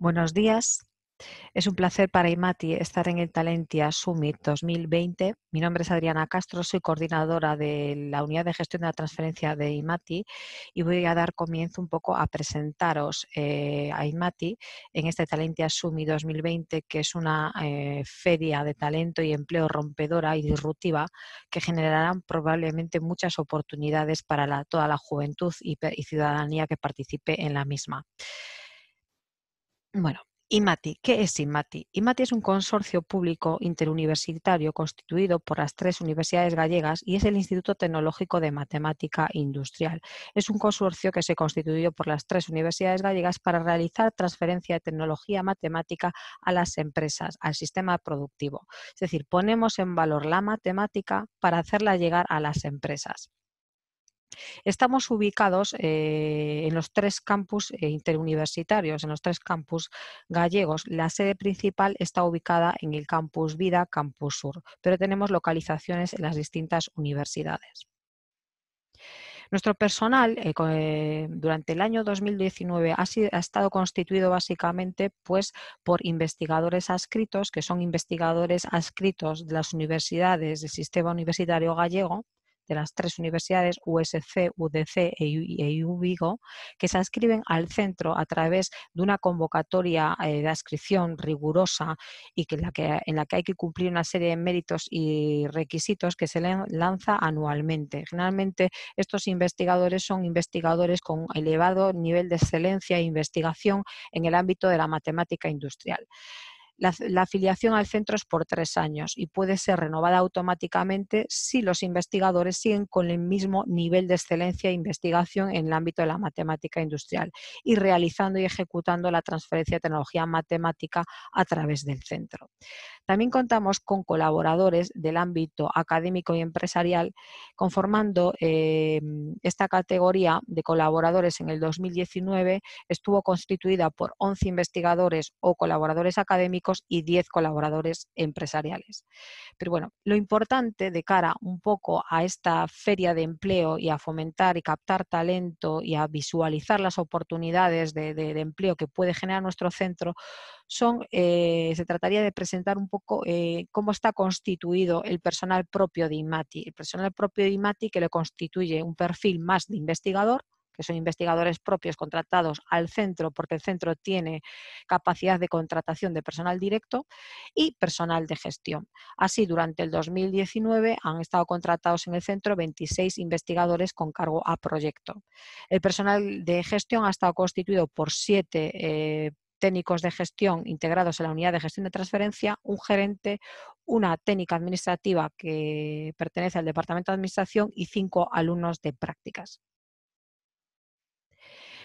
Buenos días. Es un placer para IMATI estar en el Talentia Summit 2020. Mi nombre es Adriana Castro, soy coordinadora de la Unidad de Gestión de la Transferencia de IMATI y voy a dar comienzo un poco a presentaros eh, a IMATI en este Talentia Summit 2020, que es una eh, feria de talento y empleo rompedora y disruptiva que generarán probablemente muchas oportunidades para toda la juventud y ciudadanía que participe en la misma. Bueno, IMATI. ¿Qué es IMATI? IMATI es un consorcio público interuniversitario constituido por las tres universidades gallegas y es el Instituto Tecnológico de Matemática Industrial. Es un consorcio que se constituyó por las tres universidades gallegas para realizar transferencia de tecnología matemática a las empresas, al sistema productivo. Es decir, ponemos en valor la matemática para hacerla llegar a las empresas. Estamos ubicados eh, en los tres campus eh, interuniversitarios, en los tres campus gallegos. La sede principal está ubicada en el campus Vida, campus Sur, pero tenemos localizaciones en las distintas universidades. Nuestro personal eh, durante el año 2019 ha, ha, estado constituido básicamente pues, por investigadores adscritos, que son investigadores adscritos de las universidades del sistema universitario gallego, de las tres universidades USC, UDC e UVigo, e que se adscriben al centro a través de una convocatoria eh, de adscripción rigurosa y en, la que, en la que hay que cumplir una serie de méritos y requisitos que se lanza anualmente. Generalmente estos investigadores son investigadores con elevado nivel de excelencia e investigación en el ámbito de la matemática industrial. La, afiliación al centro es por tres años y puede ser renovada automáticamente si los investigadores siguen con el mismo nivel de excelencia e investigación en el ámbito de la matemática industrial y realizando y ejecutando la transferencia de tecnología matemática a través del centro. También contamos con colaboradores del ámbito académico y empresarial, conformando eh, esta categoría de colaboradores en el 2019 estuvo constituida por 11 investigadores o colaboradores académicos y 10 colaboradores empresariales. Pero bueno, lo importante de cara un poco a esta feria de empleo y a fomentar y captar talento y a visualizar las oportunidades de empleo que puede generar nuestro centro son, eh, se trataría de presentar un poco eh, cómo está constituido el personal propio de IMATI. El personal propio de IMATI que le constituye un perfil más de investigador, que son investigadores propios contratados al centro, porque el centro tiene capacidad de contratación de personal directo y personal de gestión. Así, durante el 2019 han estado contratados en el centro 26 investigadores con cargo a proyecto. El personal de gestión ha estado constituido por siete eh, técnicos de gestión integrados en la unidad de gestión de transferencia, un gerente, una técnica administrativa que pertenece al departamento de administración y cinco alumnos de prácticas.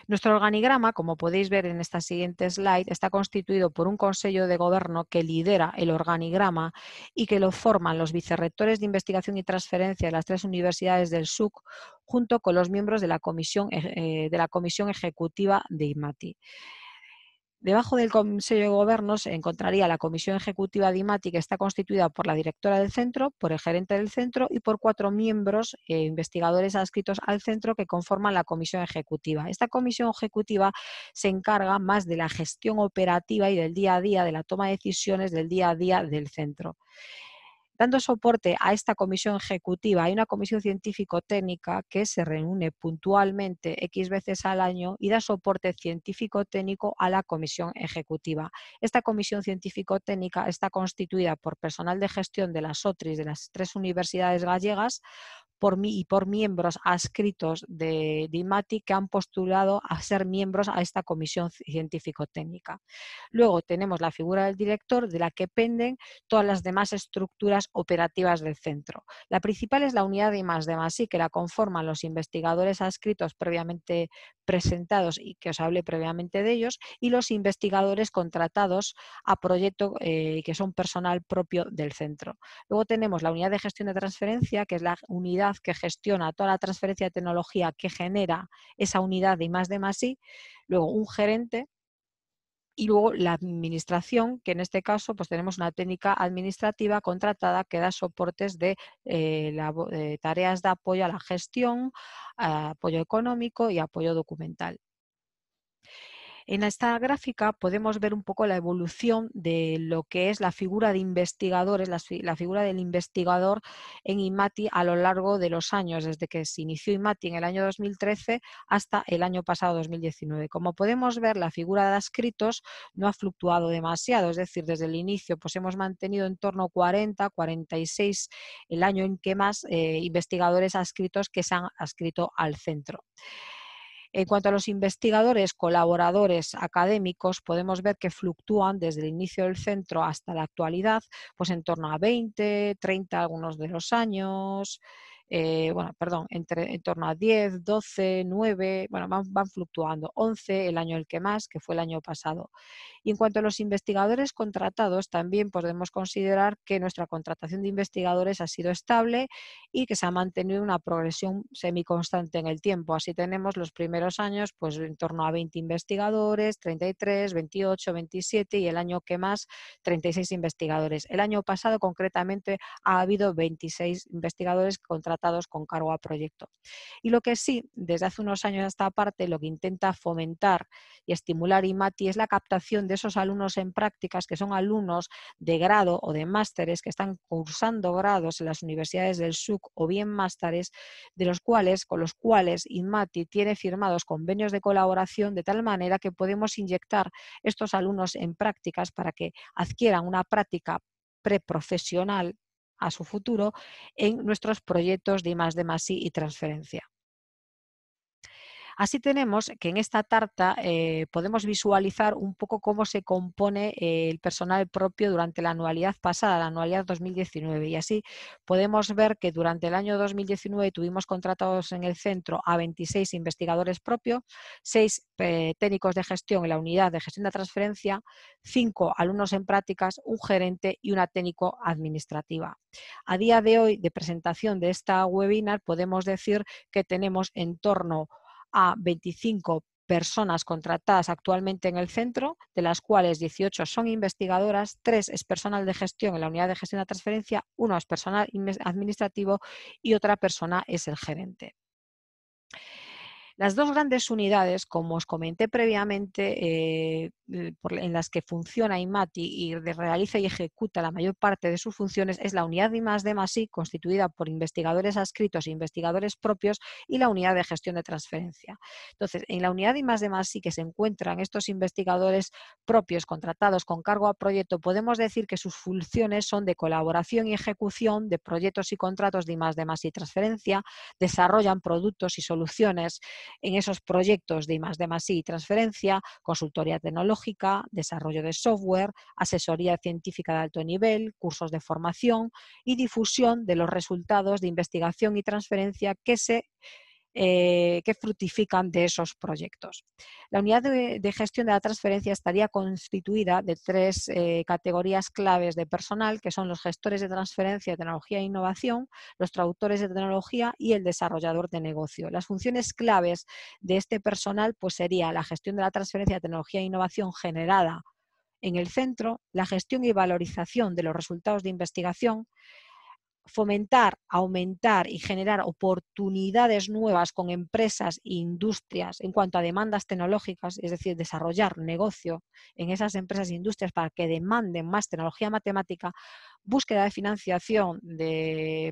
Nuestro organigrama, como podéis ver en esta siguiente slide, está constituido por un Consejo de Gobierno que lidera el organigrama y que lo forman los vicerrectores de investigación y transferencia de las tres universidades del SUC, junto con los miembros de la Comisión, eh, de la comisión Ejecutiva de IMATI. Debajo del Consejo de Gobierno se encontraría la Comisión Ejecutiva de que está constituida por la directora del centro, por el gerente del centro y por cuatro miembros eh, investigadores adscritos al centro que conforman la Comisión Ejecutiva. Esta Comisión Ejecutiva se encarga más de la gestión operativa y del día a día, de la toma de decisiones del día a día del centro dando soporte a esta comisión ejecutiva, hay una comisión científico-técnica que se reúne puntualmente X veces al año y da soporte científico-técnico a la comisión ejecutiva. Esta comisión científico-técnica está constituida por personal de gestión de las OTRIs de las tres universidades gallegas, por mí y por miembros adscritos de, DIMATI que han postulado a ser miembros a esta comisión científico-técnica. Luego tenemos la figura del director de la que penden todas las demás estructuras operativas del centro. La principal es la unidad de y que la conforman los investigadores adscritos previamente presentados y que os hablé previamente de ellos, y los investigadores contratados a proyecto eh, que son personal propio del centro. Luego tenemos la unidad de gestión de transferencia, que es la unidad que gestiona toda la transferencia de tecnología que genera esa unidad de más de más Luego un gerente y luego la administración, que en este caso pues tenemos una técnica administrativa contratada que da soportes de, eh, tareas de apoyo a la gestión, apoyo económico y apoyo documental. En esta gráfica podemos ver un poco la evolución de lo que es la figura de investigadores, la, figura del investigador en IMATI a lo largo de los años, desde que se inició IMATI en el año 2013 hasta el año pasado 2019. Como podemos ver, la figura de adscritos no ha fluctuado demasiado, es decir, desde el inicio pues hemos mantenido en torno a 40, 46 el año en que más eh, investigadores adscritos que se han adscrito al centro. En cuanto a los investigadores colaboradores académicos, podemos ver que fluctúan desde el inicio del centro hasta la actualidad, pues en torno a 20, 30 algunos de los años, eh, bueno, perdón, en torno a 10, 12, 9, bueno, van, van, fluctuando, 11 el año el que más, que fue el año pasado. Y en cuanto a los investigadores contratados, también podemos considerar que nuestra contratación de investigadores ha sido estable y que se ha mantenido una progresión semiconstante en el tiempo. Así tenemos los primeros años pues en torno a 20 investigadores, 33, 28, 27 y el año que más 36 investigadores. El año pasado concretamente ha habido 26 investigadores contratados con cargo a proyecto. Y lo que sí, desde hace unos años a esta parte, lo que intenta fomentar y estimular IMATI es la captación de esos alumnos en prácticas, que son alumnos de grado o de másteres, que están cursando grados en las universidades del SUC o bien másteres, de los cuales, con los cuales INMATI tiene firmados convenios de colaboración de tal manera que podemos inyectar estos alumnos en prácticas para que adquieran una práctica preprofesional a su futuro en nuestros proyectos de I+, de I y transferencia. Así tenemos que en esta tarta eh, podemos visualizar un poco cómo se compone el personal propio durante la anualidad pasada, la anualidad 2019. Y así podemos ver que durante el año 2019 tuvimos contratados en el centro a 26 investigadores propios, 6 eh, técnicos de gestión en la unidad de gestión de transferencia, 5 alumnos en prácticas, un gerente y una técnico administrativa. A día de hoy, de presentación de esta webinar, podemos decir que tenemos en torno a a 25 personas contratadas actualmente en el centro, de las cuales 18 son investigadoras, 3 es personal de gestión en la unidad de gestión de transferencia, 1 es personal administrativo y otra persona es el gerente. Las dos grandes unidades, como os comenté previamente, eh, en las que funciona IMATI y realiza y ejecuta la mayor parte de sus funciones, es la unidad de más de constituida por investigadores adscritos e investigadores propios, y la unidad de gestión de transferencia. Entonces, en la unidad de más de más que se encuentran estos investigadores propios contratados con cargo a proyecto, podemos decir que sus funciones son de colaboración y ejecución de proyectos y contratos de más de y transferencia, desarrollan productos y soluciones en esos proyectos de más y transferencia, consultoría tecnológica, desarrollo de software, asesoría científica de alto nivel, cursos de formación y difusión de los resultados de investigación y transferencia que se eh, que fructifican de esos proyectos. La unidad de, gestión de la transferencia estaría constituida de tres eh, categorías claves de personal, que son los gestores de transferencia, de tecnología e innovación, los traductores de tecnología y el desarrollador de negocio. Las funciones claves de este personal pues, sería la gestión de la transferencia de tecnología e innovación generada en el centro, la gestión y valorización de los resultados de investigación, fomentar, aumentar y generar oportunidades nuevas con empresas e industrias en cuanto a demandas tecnológicas, es decir, desarrollar negocio en esas empresas e industrias para que demanden más tecnología matemática, búsqueda de financiación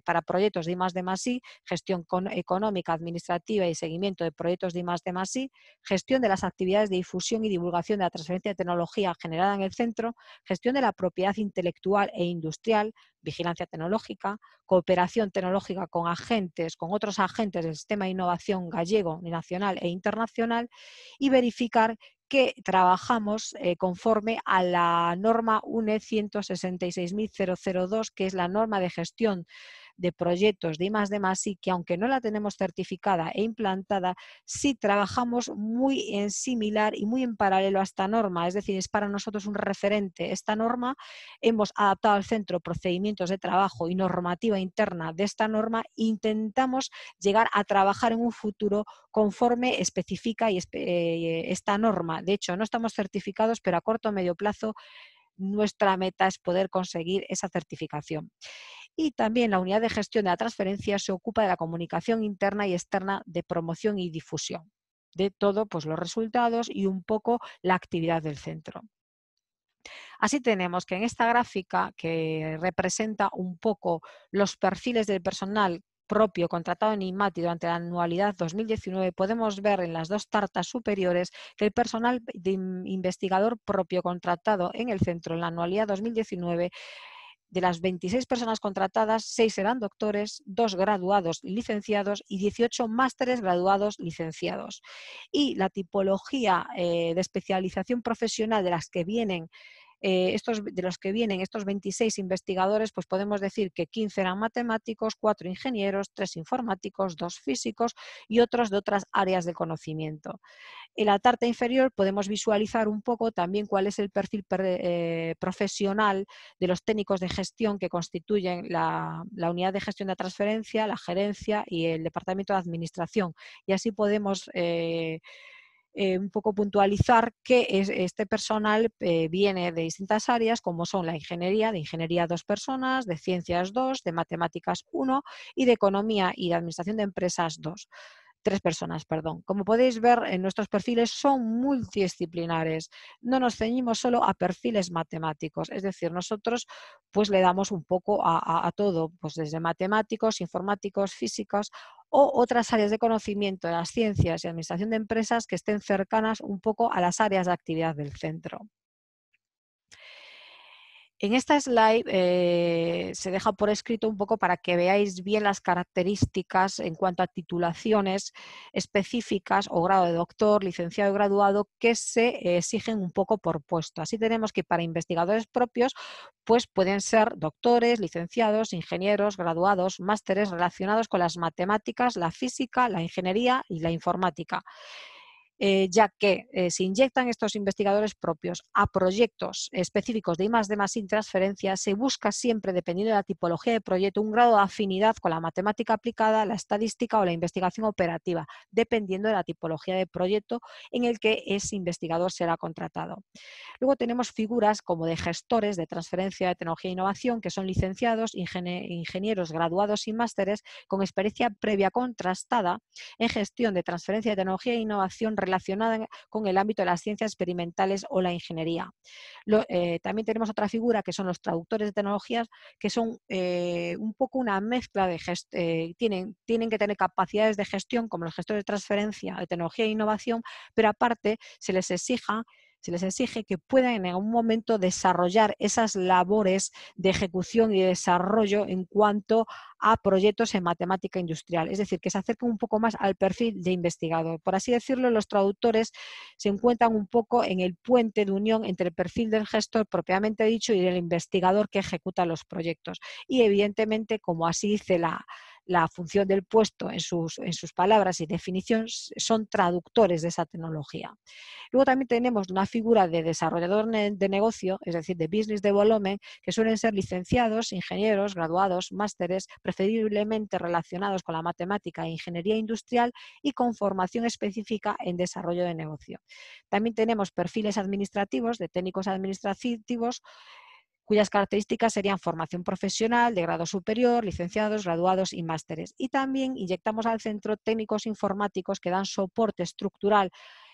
para proyectos de I, gestión económica, administrativa y seguimiento de proyectos de I, gestión de las actividades de difusión y divulgación de la transferencia de tecnología generada en el centro, gestión de la propiedad intelectual e industrial, vigilancia tecnológica, cooperación tecnológica con agentes, con otros agentes del sistema de innovación gallego, nacional e internacional y verificar que trabajamos eh, conforme a la norma UNE 166.002, que es la norma de gestión de proyectos de más más y que aunque no la tenemos certificada e implantada, sí trabajamos muy en similar y muy en paralelo a esta norma, es decir, es para nosotros un referente. Esta norma hemos adaptado al centro procedimientos de trabajo y normativa interna de esta norma, intentamos llegar a trabajar en un futuro conforme especifica y eh, esta norma. De hecho, no estamos certificados, pero a corto o medio plazo nuestra meta es poder conseguir esa certificación. Y también la unidad de gestión de la transferencia se ocupa de la comunicación interna y externa de promoción y difusión, de todo pues, los resultados y un poco la actividad del centro. Así tenemos que en esta gráfica que representa un poco los perfiles del personal propio contratado en IMATI durante la anualidad 2019, podemos ver en las dos tartas superiores que el personal investigador propio contratado en el centro en la anualidad 2019 de las 26 personas contratadas, 6 eran doctores, 2 graduados licenciados y 18 másteres graduados licenciados. Y la tipología eh, de especialización profesional de las que vienen eh, estos, de los que vienen estos 26 investigadores, pues podemos decir que 15 eran matemáticos, 4 ingenieros, 3 informáticos, 2 físicos y otros de otras áreas de conocimiento. En la tarta inferior podemos visualizar un poco también cuál es el perfil eh, profesional de los técnicos de gestión que constituyen la, unidad de gestión de transferencia, la gerencia y el departamento de administración. Y así podemos... Eh, eh, un poco puntualizar que este personal eh, viene de distintas áreas, como son la ingeniería, de ingeniería dos personas, de ciencias dos, de matemáticas uno y de economía y de administración de empresas dos tres personas, perdón. Como podéis ver en nuestros perfiles son multidisciplinares. No nos ceñimos solo a perfiles matemáticos, es decir, nosotros pues le damos un poco a, a todo, pues desde matemáticos, informáticos, físicos o otras áreas de conocimiento de las ciencias y administración de empresas que estén cercanas un poco a las áreas de actividad del centro. En esta slide eh, se deja por escrito un poco para que veáis bien las características en cuanto a titulaciones específicas o grado de doctor, licenciado y graduado que se exigen un poco por puesto. Así tenemos que para investigadores propios pues pueden ser doctores, licenciados, ingenieros, graduados, másteres relacionados con las matemáticas, la física, la ingeniería y la informática. Eh, ya que eh, se inyectan estos investigadores propios a proyectos específicos de I D más sin transferencia, se busca siempre, dependiendo de la tipología de proyecto, un grado de afinidad con la matemática aplicada, la estadística o la investigación operativa, dependiendo de la tipología de proyecto en el que ese investigador será contratado. Luego tenemos figuras como de gestores de transferencia de tecnología e innovación, que son licenciados, ingenieros graduados y másteres con experiencia previa contrastada en gestión de transferencia de tecnología e innovación relacionada con el ámbito de las ciencias experimentales o la ingeniería. Eh, también tenemos otra figura que son los traductores de tecnologías, que son eh, un poco una mezcla de eh, tienen, tienen que tener capacidades de gestión como los gestores de transferencia de tecnología e innovación, pero aparte se les exija se les exige que puedan en algún momento desarrollar esas labores de ejecución y desarrollo en cuanto a proyectos en matemática industrial. Es decir, que se acerquen un poco más al perfil de investigador. Por así decirlo, los traductores se encuentran un poco en el puente de unión entre el perfil del gestor propiamente dicho y del investigador que ejecuta los proyectos. Y evidentemente, como así dice la la función del puesto en sus, en sus palabras y definiciones, son traductores de esa tecnología. Luego también tenemos una figura de desarrollador de negocio, es decir, de business de volumen que suelen ser licenciados, ingenieros, graduados, másteres, preferiblemente relacionados con la matemática e ingeniería industrial y con formación específica en desarrollo de negocio. También tenemos perfiles administrativos, de técnicos administrativos, cuyas características serían formación profesional de grado superior, licenciados, graduados y másteres. Y también inyectamos al centro técnicos informáticos que dan soporte estructural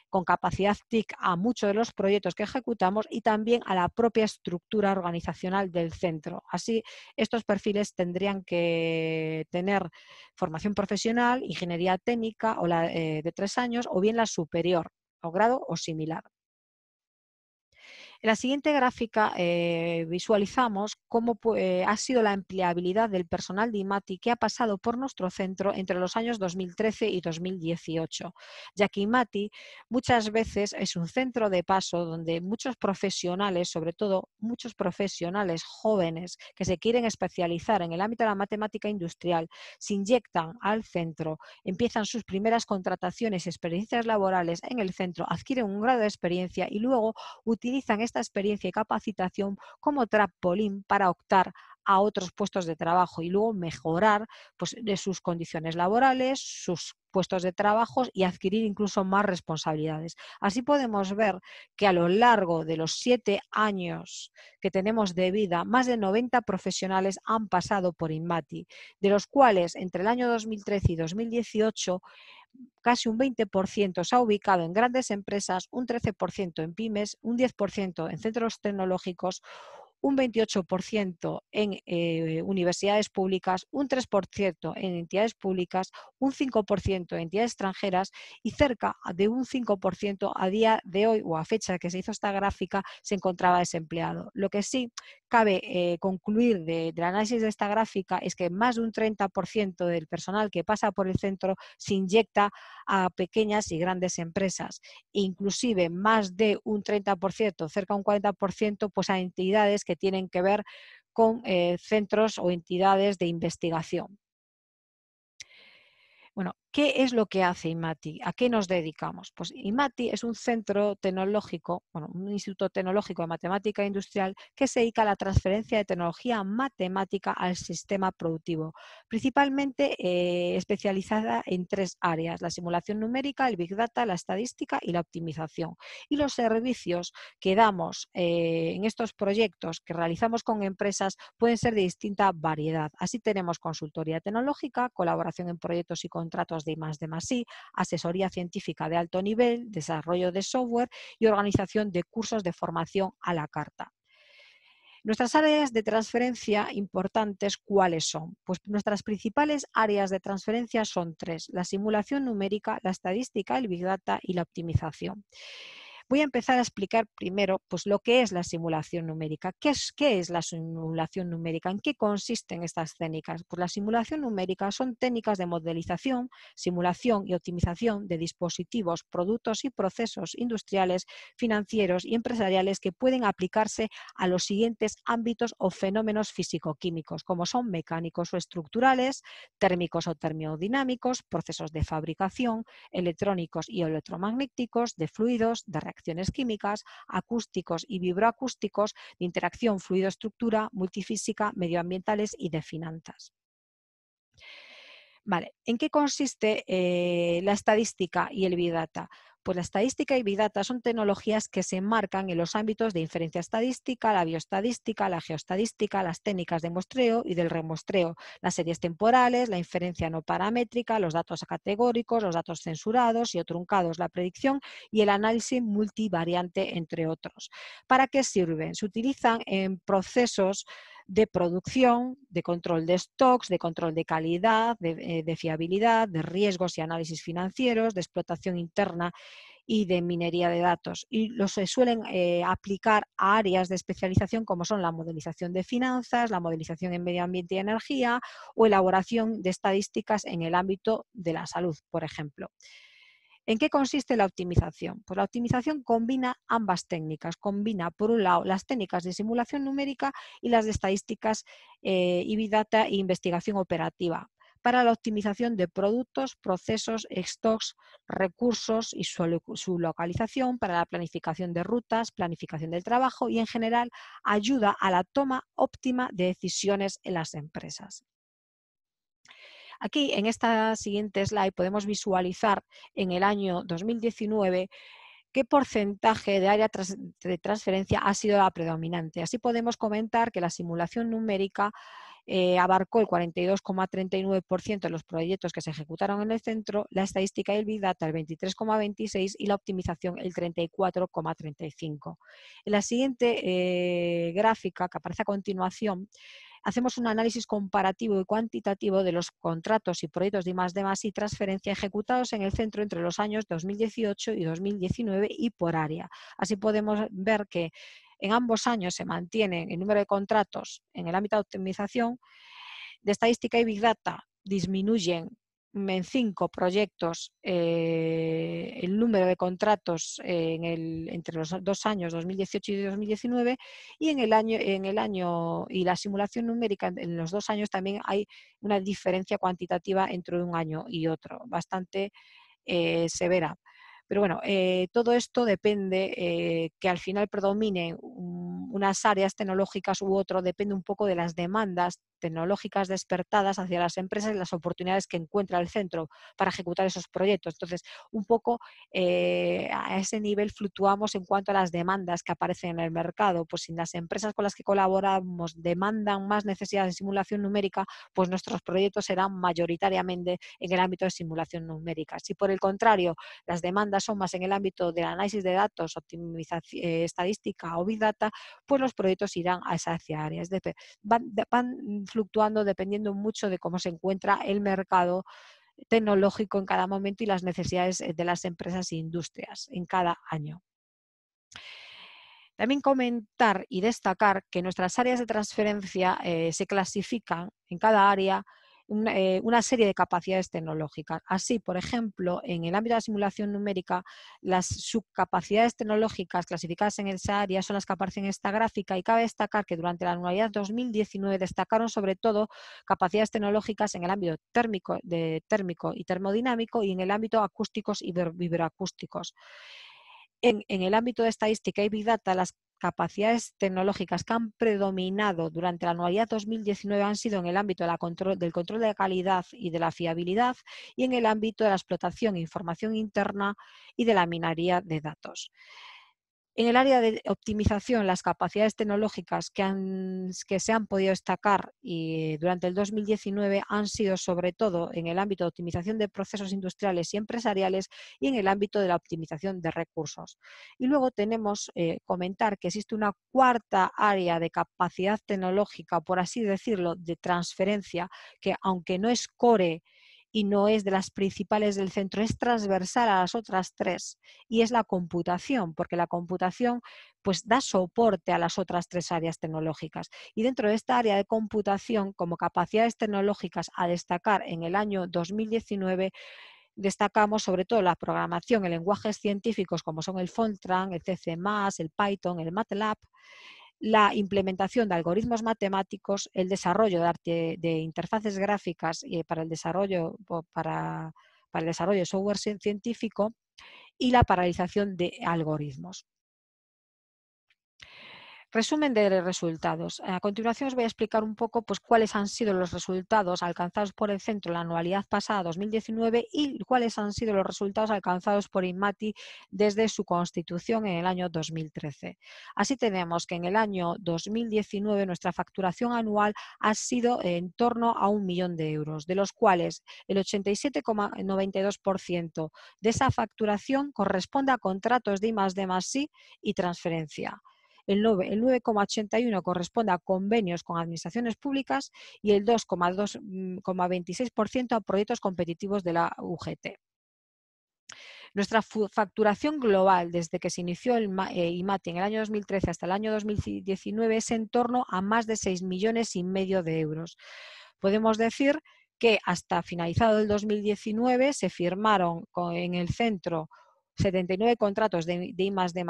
con capacidad TIC a muchos de los proyectos que ejecutamos y también a la propia estructura organizacional del centro. Así, estos perfiles tendrían que tener formación profesional, ingeniería técnica o la, eh, de tres años o bien la superior o grado o similar. En la siguiente gráfica eh, visualizamos cómo eh, ha sido la empleabilidad del personal de IMATI que ha pasado por nuestro centro entre los años 2013 y 2018, ya que IMATI muchas veces es un centro de paso donde muchos profesionales, sobre todo muchos profesionales jóvenes que se quieren especializar en el ámbito de la matemática industrial, se inyectan al centro, empiezan sus primeras contrataciones y experiencias laborales en el centro, adquieren un grado de experiencia y luego utilizan esta experiencia y capacitación como trampolín para optar a otros puestos de trabajo y luego mejorar pues, sus condiciones laborales, sus puestos de trabajo y adquirir incluso más responsabilidades. Así podemos ver que a lo largo de los siete años que tenemos de vida, más de 90 profesionales han pasado por INMATI, de los cuales entre el año 2013 y 2018 casi un 20% se ha ubicado en grandes empresas, un 13% en pymes, un 10% en centros tecnológicos, un 28% en eh, universidades públicas, un 3% en entidades públicas, un 5% en entidades extranjeras y cerca de un 5% a día de hoy o a fecha que se hizo esta gráfica se encontraba desempleado. Lo que sí cabe eh, concluir del análisis de esta gráfica es que más de un 30% del personal que pasa por el centro se inyecta a pequeñas y grandes empresas, e inclusive más de un 30%, cerca de un 40%, pues a entidades que tienen que ver con eh, centros o entidades de investigación. Bueno, ¿Qué es lo que hace IMATI? ¿A qué nos dedicamos? Pues IMATI es un centro tecnológico, bueno, un instituto tecnológico de matemática industrial que se dedica a la transferencia de tecnología matemática al sistema productivo, principalmente eh, especializada en tres áreas, la simulación numérica, el Big Data, la estadística y la optimización. Y los servicios que damos eh, en estos proyectos que realizamos con empresas pueden ser de distinta variedad. Así tenemos consultoría tecnológica, colaboración en proyectos y contratos de más I, asesoría científica de alto nivel, desarrollo de software y organización de cursos de formación a la carta. Nuestras áreas de transferencia importantes, ¿cuáles son? Pues nuestras principales áreas de transferencia son tres, la simulación numérica, la estadística, el Big Data y la optimización voy a empezar a explicar primero pues, lo que es la simulación numérica. ¿Qué es, ¿Qué es la simulación numérica? ¿En qué consisten estas técnicas? Pues la simulación numérica son técnicas de modelización, simulación y optimización de dispositivos, productos y procesos industriales, financieros y empresariales que pueden aplicarse a los siguientes ámbitos o fenómenos físico-químicos, como son mecánicos o estructurales, térmicos o termodinámicos, procesos de fabricación, electrónicos y electromagnéticos, de fluidos, de reacciones acciones químicas, acústicos y vibroacústicos, de interacción fluido-estructura, multifísica, medioambientales y de finanzas. ¿en qué consiste eh, la estadística y el bidata? Pues la estadística y Big Data son tecnologías que se enmarcan en los ámbitos de inferencia estadística, la bioestadística, la geoestadística, las técnicas de muestreo y del remostreo, las series temporales, la inferencia no paramétrica, los datos categóricos, los datos censurados y o truncados, la predicción y el análisis multivariante, entre otros. ¿Para qué sirven? Se utilizan en procesos de producción, de control de stocks, de control de calidad, eh, de, fiabilidad, de riesgos y análisis financieros, de explotación interna y de minería de datos. Y los se suelen eh, aplicar a áreas de especialización como son la modelización de finanzas, la modelización en medio ambiente y energía o elaboración de estadísticas en el ámbito de la salud, por ejemplo. ¿En qué consiste la optimización? Pues la optimización combina ambas técnicas. Combina, por un lado, las técnicas de simulación numérica y las de estadísticas eh, y big data e investigación operativa para la optimización de productos, procesos, stocks, recursos y su, localización, para la planificación de rutas, planificación del trabajo y, en general, ayuda a la toma óptima de decisiones en las empresas. Aquí en esta siguiente slide podemos visualizar en el año 2019 qué porcentaje de área de transferencia ha sido la predominante. Así podemos comentar que la simulación numérica eh, abarcó el 42,39% de los proyectos que se ejecutaron en el centro, la estadística y el Data el 23,26% y la optimización el 34,35%. En la siguiente eh, gráfica que aparece a continuación, hacemos un análisis comparativo y cuantitativo de los contratos y proyectos de más de más y transferencia ejecutados en el centro entre los años 2018 y 2019 y por área. Así podemos ver que en ambos años se mantiene el número de contratos en el ámbito de optimización de estadística y big data disminuyen en cinco proyectos eh, el número de contratos entre los dos años 2018 y 2019 y en el año en el año y la simulación numérica en los dos años también hay una diferencia cuantitativa entre un año y otro bastante eh, severa pero bueno eh, todo esto depende que al final predomine un unas áreas tecnológicas u otro, depende un poco de las demandas tecnológicas despertadas hacia las empresas y las oportunidades que encuentra el centro para ejecutar esos proyectos. Entonces, un poco eh, a ese nivel fluctuamos en cuanto a las demandas que aparecen en el mercado. Pues si las empresas con las que colaboramos demandan más necesidad de simulación numérica, pues nuestros proyectos serán mayoritariamente en el ámbito de simulación numérica. Si por el contrario las demandas son más en el ámbito del análisis de datos, optimización eh, estadística o big data, pues los proyectos irán hacia áreas. Van, van fluctuando dependiendo mucho de cómo se encuentra el mercado tecnológico en cada momento y las necesidades eh, de las empresas e industrias en cada año. También comentar y destacar que nuestras áreas de transferencia eh, se clasifican en cada área eh, una, serie de capacidades tecnológicas. Así, por ejemplo, en el ámbito de la simulación numérica, las subcapacidades tecnológicas clasificadas en esa área son las que aparecen en esta gráfica y cabe destacar que durante la anualidad 2019 destacaron sobre todo capacidades tecnológicas en el ámbito térmico, térmico y termodinámico y en el ámbito acústicos y vibroacústicos en, el ámbito de estadística y Big Data, las capacidades tecnológicas que han predominado durante la anualidad 2019 han sido en el ámbito del control de calidad y de la fiabilidad y en el ámbito de la explotación e información interna y de la minería de datos. En el área de optimización, las capacidades tecnológicas que, se han podido destacar y durante el 2019 han sido sobre todo en el ámbito de optimización de procesos industriales y empresariales y en el ámbito de la optimización de recursos. Y luego tenemos que eh, comentar que existe una cuarta área de capacidad tecnológica, por así decirlo, de transferencia, que aunque no es core, y no es de las principales del centro, es transversal a las otras tres y es la computación, porque la computación pues da soporte a las otras tres áreas tecnológicas. Y dentro de esta área de computación, como capacidades tecnológicas a destacar en el año 2019, destacamos sobre todo la programación en lenguajes científicos como son el Fontran, el CC+, el Python, el MATLAB, la implementación de algoritmos matemáticos, el desarrollo de, de interfaces gráficas eh, para el desarrollo, para, para el desarrollo de software científico y la paralización de algoritmos. Resumen de resultados. Eh, a continuación os voy a explicar un poco pues, cuáles han sido los resultados alcanzados por el centro en la anualidad pasada 2019 y cuáles han sido los resultados alcanzados por Imati desde su constitución en el año 2013. Así tenemos que en el año 2019 nuestra facturación anual ha sido en torno a un millón de euros, de los cuales el 87,92% de esa facturación corresponde a contratos de I D y transferencia el 9,81 corresponde a convenios con administraciones públicas y el 2,26% mm, a proyectos competitivos de la UGT. Nuestra facturación global desde que se inició el IMATI eh, en el año 2013 hasta el año 2019 es en torno a más de 6 millones y medio de euros. Podemos decir que hasta finalizado el 2019 se firmaron en el centro 79 contratos de, I D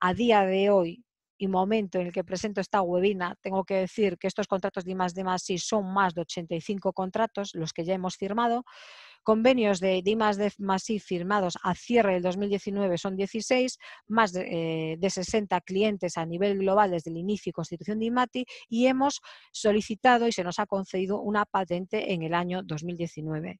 A día de hoy y momento en el que presento esta webina, tengo que decir que estos contratos de I+D más son más de 85 contratos, los que ya hemos firmado. Convenios de dimas de firmados a cierre del 2019 son 16, más de, 60 eh, clientes a nivel global desde el inicio y constitución de IMATI y hemos solicitado y se nos ha concedido una patente en el año 2019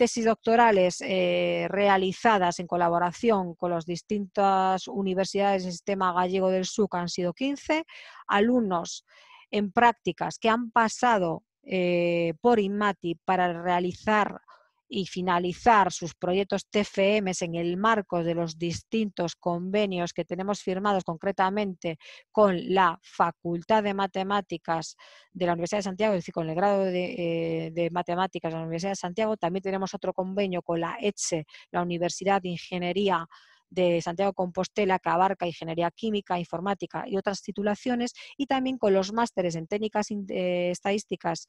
tesis doctorales eh, realizadas en colaboración con las distintas universidades del sistema gallego del SUC han sido 15, alumnos en prácticas que han pasado eh, por IMATI para realizar y finalizar sus proyectos TFM en el marco de los distintos convenios que tenemos firmados concretamente con la Facultad de Matemáticas de la Universidad de Santiago, es decir, con el grado de, eh, Matemáticas de la Universidad de Santiago. También tenemos otro convenio con la ETSE, e, la Universidad de Ingeniería de Santiago Compostela que abarca ingeniería química, informática y otras titulaciones y también con los másteres en técnicas eh, estadísticas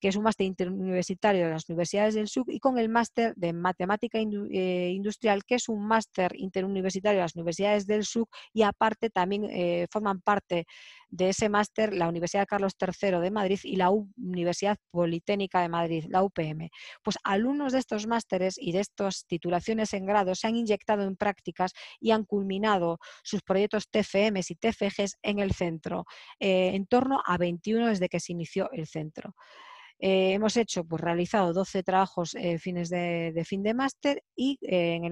que es un máster interuniversitario de las universidades del SUC, y con el máster de Matemática eh, Industrial, que es un máster interuniversitario de las universidades del SUC, y aparte también eh, forman parte de ese máster la Universidad Carlos III de Madrid y la Universidad Politécnica de Madrid, la UPM. Pues alumnos de estos másteres y de estas titulaciones en grado se han inyectado en prácticas y han culminado sus proyectos TFM y TFG en el centro, eh, en torno a 21 desde que se inició el centro. Eh, hemos hecho, pues realizado 12 trabajos eh, fines de, fin de máster y eh, en,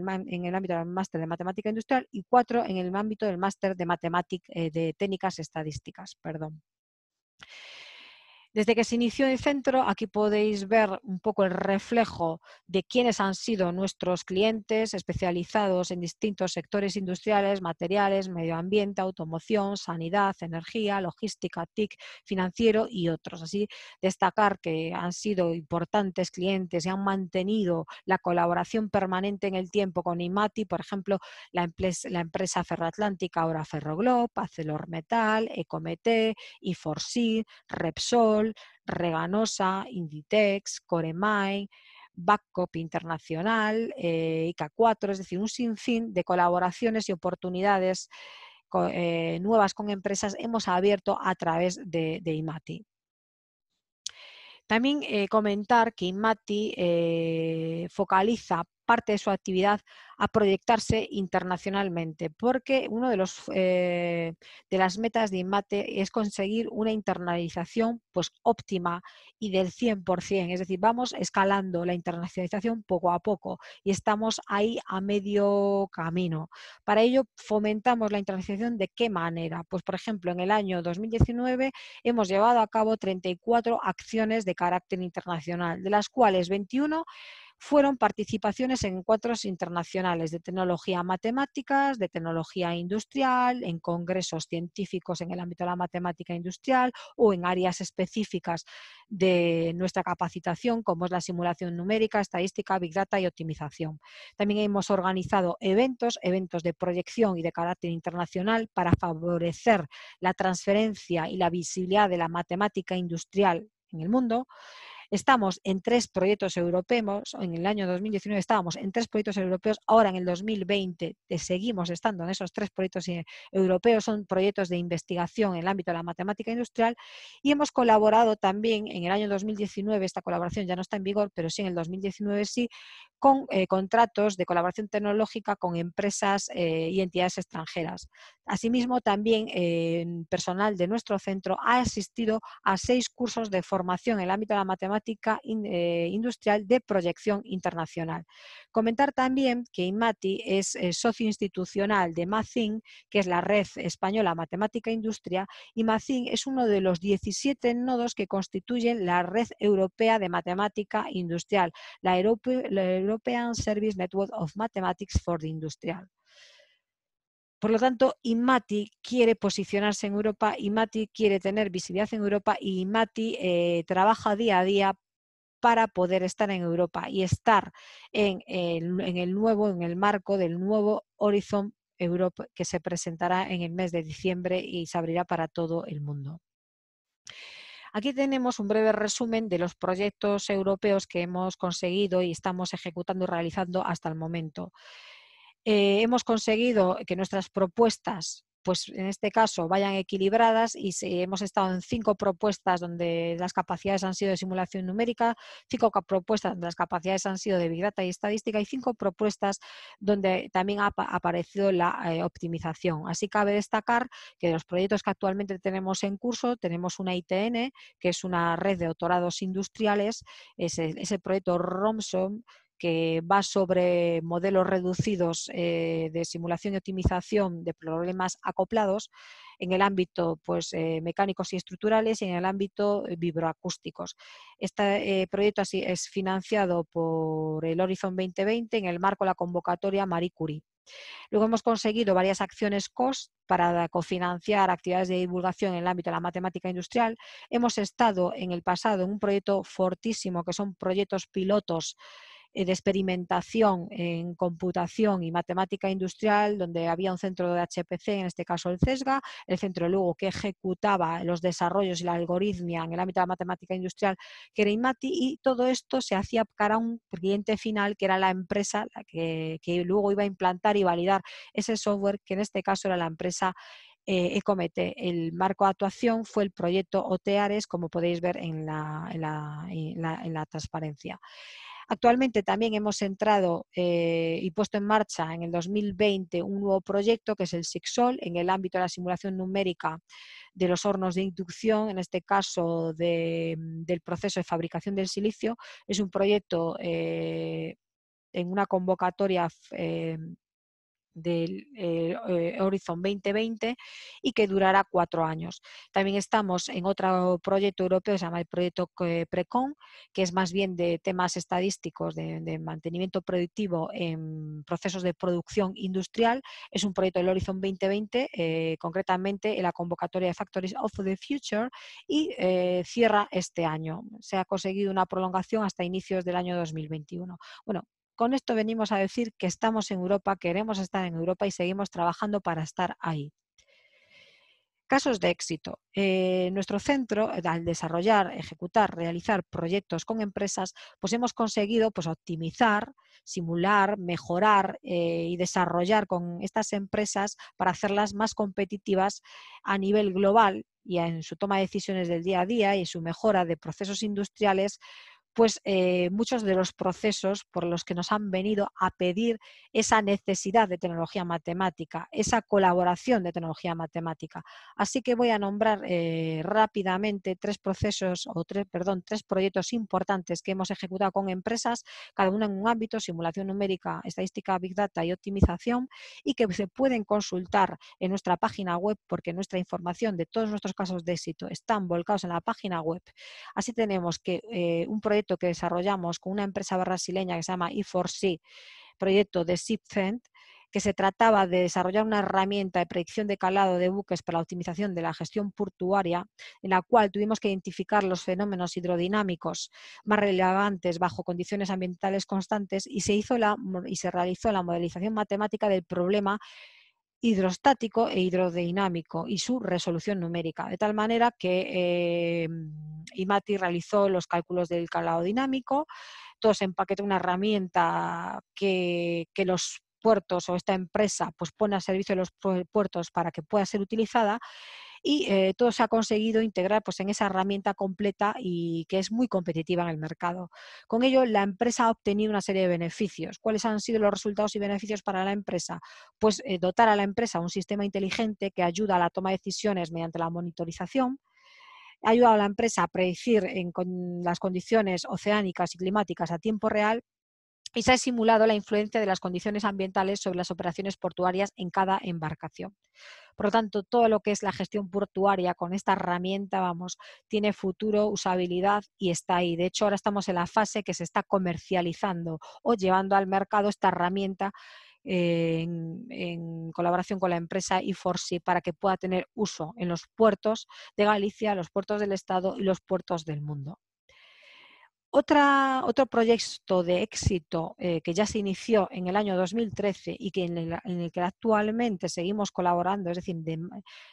el ámbito del máster de matemática industrial y cuatro en el ámbito del máster de de técnicas estadísticas. Perdón. Desde que se inició el centro, aquí podéis ver un poco el reflejo de quiénes han sido nuestros clientes especializados en distintos sectores industriales, materiales, medio ambiente, automoción, sanidad, energía, logística, TIC, financiero y otros. Así, destacar que han sido importantes clientes y han mantenido la colaboración permanente en el tiempo con IMATI, por ejemplo, la empresa, ferroatlántica, ahora Ferroglob, Acelor Metal, Ecomete, c Repsol, Reganosa, Inditex, Coremai, Backup Internacional, eh, ICA4, es decir, un sinfín de colaboraciones y oportunidades eh, nuevas con empresas hemos abierto a través de, IMATI. También eh, comentar que IMATI focaliza parte de su actividad a proyectarse internacionalmente, porque uno de, los, eh, de las metas de IMATE es conseguir una internalización pues, óptima y del 100%, es decir, vamos escalando la internacionalización poco a poco y estamos ahí a medio camino. Para ello, fomentamos la internacionalización de qué manera? Pues, por ejemplo, en el año 2019 hemos llevado a cabo 34 acciones de carácter internacional, de las cuales 21 fueron participaciones en encuentros internacionales de tecnología matemáticas, de tecnología industrial, en congresos científicos en el ámbito de la matemática industrial o en áreas específicas de nuestra capacitación, como es la simulación numérica, estadística, big data y optimización. También hemos organizado eventos, eventos de proyección y de carácter internacional para favorecer la transferencia y la visibilidad de la matemática industrial en el mundo, Estamos en tres proyectos europeos, en el año 2019 estábamos en tres proyectos europeos, ahora en el 2020 seguimos estando en esos tres proyectos eh, europeos, son proyectos de investigación en el ámbito de la matemática industrial y hemos colaborado también en el año 2019, esta colaboración ya no está en vigor, pero sí en el 2019 sí, con eh, contratos de colaboración tecnológica con empresas eh, y entidades extranjeras. Asimismo, también personal de nuestro centro ha asistido a seis cursos de formación en el ámbito de la matemática eh, industrial de proyección internacional. Comentar también que IMATI es eh, socio institucional de MACIN, que es la red española Matemática e Industria, y MACIN es uno de los 17 nodos que constituyen la red europea de matemática e industrial, la European Service Network of Mathematics for the Industrial. Por lo tanto, IMATI quiere posicionarse en Europa, IMATI quiere tener visibilidad en Europa y IMATI eh, trabaja día a día para poder estar en Europa y estar en el, en el nuevo, en el marco del nuevo Horizon Europe que se presentará en el mes de diciembre y se abrirá para todo el mundo. Aquí tenemos un breve resumen de los proyectos europeos que hemos conseguido y estamos ejecutando y realizando hasta el momento. Eh, hemos conseguido que nuestras propuestas pues en este caso vayan equilibradas y hemos estado en cinco propuestas donde las capacidades han sido de simulación numérica, cinco propuestas donde las capacidades han sido de Big Data y estadística y cinco propuestas donde también ha aparecido la eh, optimización. Así cabe destacar que de los proyectos que actualmente tenemos en curso tenemos una ITN, que es una red de autorados industriales, es el proyecto ROMSOM, que va sobre modelos reducidos eh, de simulación y optimización de problemas acoplados en el ámbito pues, eh, mecánicos y estructurales y en el ámbito eh, vibroacústicos. Este proyecto así es financiado por el Horizon 2020 en el marco de la convocatoria Marie Curie. Luego hemos conseguido varias acciones COS para cofinanciar actividades de divulgación en el ámbito de la matemática industrial. Hemos estado en el pasado en un proyecto fortísimo que son proyectos pilotos de experimentación en computación y matemática industrial, donde había un centro de HPC, en este caso el CESGA, el centro luego que ejecutaba los desarrollos y la algoritmia en el ámbito de la matemática industrial, que era IMATI, y todo esto se hacía para a un cliente final, que era la empresa que, luego iba a implantar y validar ese software, que en este caso era la empresa eh, Ecomete. El marco de actuación fue el proyecto OTEARES, como podéis ver en la transparencia. Actualmente también hemos entrado eh, y puesto en marcha en el 2020 un nuevo proyecto que es el Sixol en el ámbito de la simulación numérica de los hornos de inducción, en este caso mm, del proceso de fabricación del silicio. Es un proyecto eh, en una convocatoria eh, del eh, eh, Horizon 2020 y que durará cuatro años. También estamos en otro proyecto europeo, se llama el proyecto eh, PRECON, que es más bien de temas estadísticos de, mantenimiento productivo en procesos de producción industrial. Es un proyecto del Horizon 2020, concretamente en la convocatoria de Factories of the Future y cierra este año. Se ha conseguido una prolongación hasta inicios del año 2021. Bueno, con esto venimos a decir que estamos en Europa, queremos estar en Europa y seguimos trabajando para estar ahí. Casos de éxito. Eh, nuestro centro, eh, al desarrollar, ejecutar, realizar proyectos con empresas, pues hemos conseguido pues, optimizar, simular, mejorar eh, y desarrollar con estas empresas para hacerlas más competitivas a nivel global y en su toma de decisiones del día a día y su mejora de procesos industriales pues eh, muchos de los procesos por los que nos han venido a pedir esa necesidad de tecnología matemática, esa colaboración de tecnología matemática. Así que voy a nombrar eh, rápidamente tres procesos, o tres, perdón, tres proyectos importantes que hemos ejecutado con empresas, cada uno en un ámbito, simulación numérica, estadística, big data y optimización, y que se pueden consultar en nuestra página web porque nuestra información de todos nuestros casos de éxito están volcados en la página web. Así tenemos que eh, un proyecto que desarrollamos con una empresa brasileña que se llama E4C, proyecto de Sipfent, que se trataba de desarrollar una herramienta de predicción de calado de buques para la optimización de la gestión portuaria, en la cual tuvimos que identificar los fenómenos hidrodinámicos más relevantes bajo condiciones ambientales constantes y se, hizo la, y se realizó la modelización matemática del problema hidrostático e hidrodinámico y su resolución numérica, de tal manera que em, IMATI realizó los cálculos del calado dinámico, todo se empaquetó una herramienta que, que los puertos o esta empresa pues pone a servicio de los puertos para que pueda ser utilizada y eh, todo se ha conseguido integrar pues, en esa herramienta completa y que es muy competitiva en el mercado. Con ello, la empresa ha obtenido una serie de beneficios. ¿Cuáles han sido los resultados y beneficios para la empresa? Pues eh, dotar a la empresa un sistema inteligente que ayuda a la toma de decisiones mediante la monitorización, ha ayudado a la empresa a predecir en las condiciones oceánicas y climáticas a tiempo real y se ha simulado la influencia de las condiciones ambientales sobre las operaciones portuarias en cada embarcación. Por lo tanto, todo lo que es la gestión portuaria con esta herramienta, vamos, tiene futuro, usabilidad y está ahí. De hecho, ahora estamos en la fase que se está comercializando o llevando al mercado esta herramienta eh, en, colaboración con la empresa y e para que pueda tener uso en los puertos de Galicia, los puertos del Estado y los puertos del mundo. Otra, otro proyecto de éxito eh, que ya se inició en el año 2013 y que en, el, que actualmente seguimos colaborando, es decir,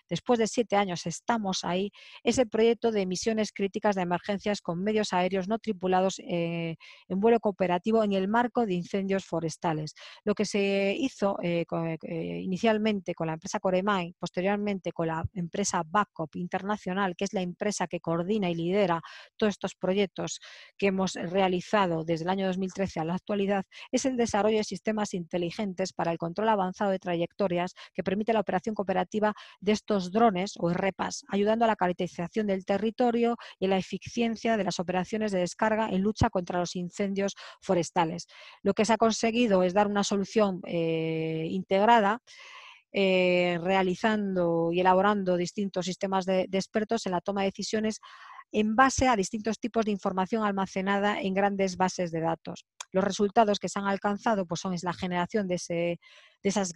después de siete años estamos ahí, es el proyecto de misiones críticas de emergencias con medios aéreos no tripulados eh, en vuelo cooperativo en el marco de incendios forestales. Lo que se hizo eh, inicialmente con la empresa Coremai, posteriormente con la empresa Backup Internacional, que es la empresa que coordina y lidera todos estos proyectos que hemos eh, realizado desde el año 2013 a la actualidad es el desarrollo de sistemas inteligentes para el control avanzado de trayectorias que permite la operación cooperativa de estos drones o repas, ayudando a la caracterización del territorio y la eficiencia de las operaciones de descarga en lucha contra los incendios forestales. Lo que se ha conseguido es dar una solución eh, integrada eh, realizando y elaborando distintos sistemas de expertos en la toma de decisiones en base a distintos tipos de información almacenada en grandes bases de datos. Los resultados que se han alcanzado pues, son la generación de, esas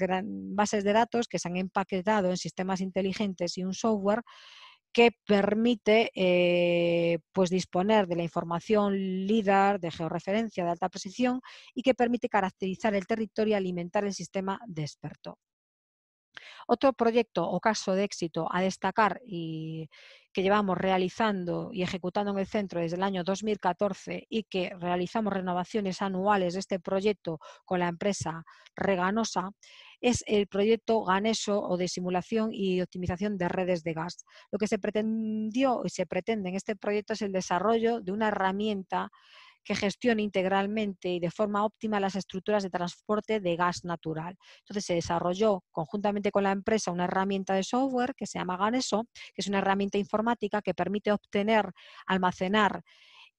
bases de datos que se han empaquetado en sistemas inteligentes y un software que permite eh, pues disponer de la información líder, de georreferencia de alta precisión y que permite caracterizar el territorio y alimentar el sistema de experto. Otro proyecto o caso de éxito a destacar y que llevamos realizando y ejecutando en el centro desde el año 2014 y que realizamos renovaciones anuales de este proyecto con la empresa Reganosa es el proyecto GANESO o de simulación y optimización de redes de gas. Lo que se pretendió y se pretende en este proyecto es el desarrollo de una herramienta que gestione integralmente y de forma óptima las estructuras de transporte de gas natural. Entonces se desarrolló conjuntamente con la empresa una herramienta de software que se llama Ganeso, que es una herramienta informática que permite obtener, almacenar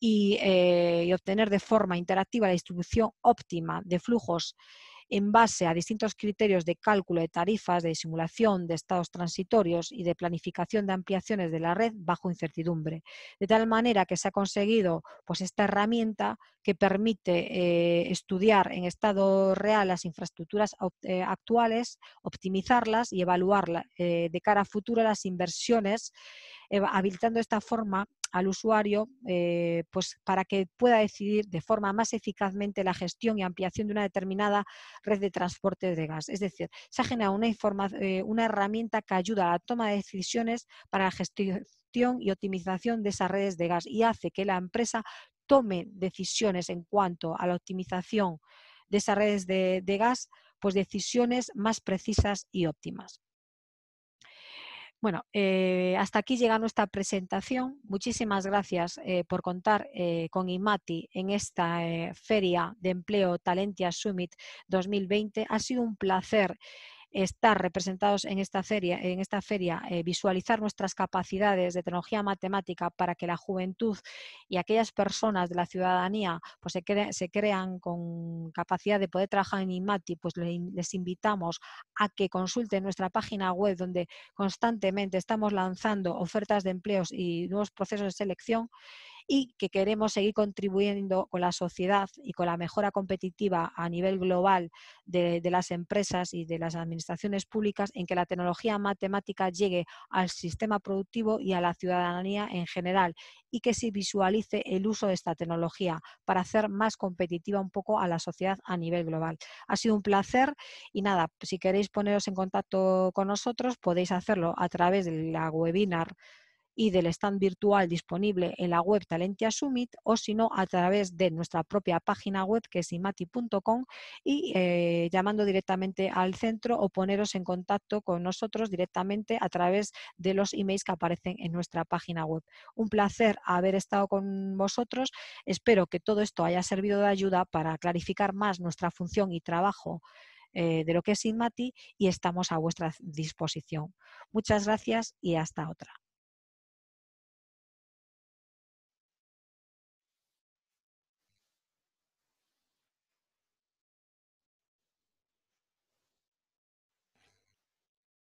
y, eh, obtener de forma interactiva la distribución óptima de flujos en base a distintos criterios de cálculo de tarifas, de simulación, de estados transitorios y de planificación de ampliaciones de la red bajo incertidumbre. De tal manera que se ha conseguido pues, esta herramienta que permite eh, estudiar en estado real las infraestructuras eh, actuales, optimizarlas y evaluar eh, de cara a futuro las inversiones, habilitando de esta forma al usuario eh, pues para que pueda decidir de forma más eficazmente la gestión y ampliación de una determinada red de transporte de gas. Es decir, se ha generado eh, una, herramienta que ayuda a la toma de decisiones para la gestión y optimización de esas redes de gas y hace que la empresa tome decisiones en cuanto a la optimización de esas redes de gas, pues decisiones más precisas y óptimas. Bueno, eh, hasta aquí llega nuestra presentación. Muchísimas gracias eh, por contar eh, con IMATI en esta Feria de Empleo Talentia Summit 2020. Ha sido un placer estar representados en esta feria, en esta feria eh, visualizar nuestras capacidades de tecnología matemática para que la juventud y aquellas personas de la ciudadanía pues, se, crean con capacidad de poder trabajar en IMATI, pues les invitamos a que consulten nuestra página web donde constantemente estamos lanzando ofertas de empleos y nuevos procesos de selección y que queremos seguir contribuyendo con la sociedad y con la mejora competitiva a nivel global de, las empresas y de las administraciones públicas en que la tecnología matemática llegue al sistema productivo y a la ciudadanía en general y que se visualice el uso de esta tecnología para hacer más competitiva un poco a la sociedad a nivel global. Ha sido un placer y nada, si queréis poneros en contacto con nosotros podéis hacerlo a través de la webinar y del stand virtual disponible en la web Talentia Summit o si no a través de nuestra propia página web que es imati.com y eh, llamando directamente al centro o poneros en contacto con nosotros directamente a través de los emails que aparecen en nuestra página web. Un placer haber estado con vosotros. Espero que todo esto haya servido de ayuda para clarificar más nuestra función y trabajo eh, de lo que es INMATI y estamos a vuestra disposición. Muchas gracias y hasta otra.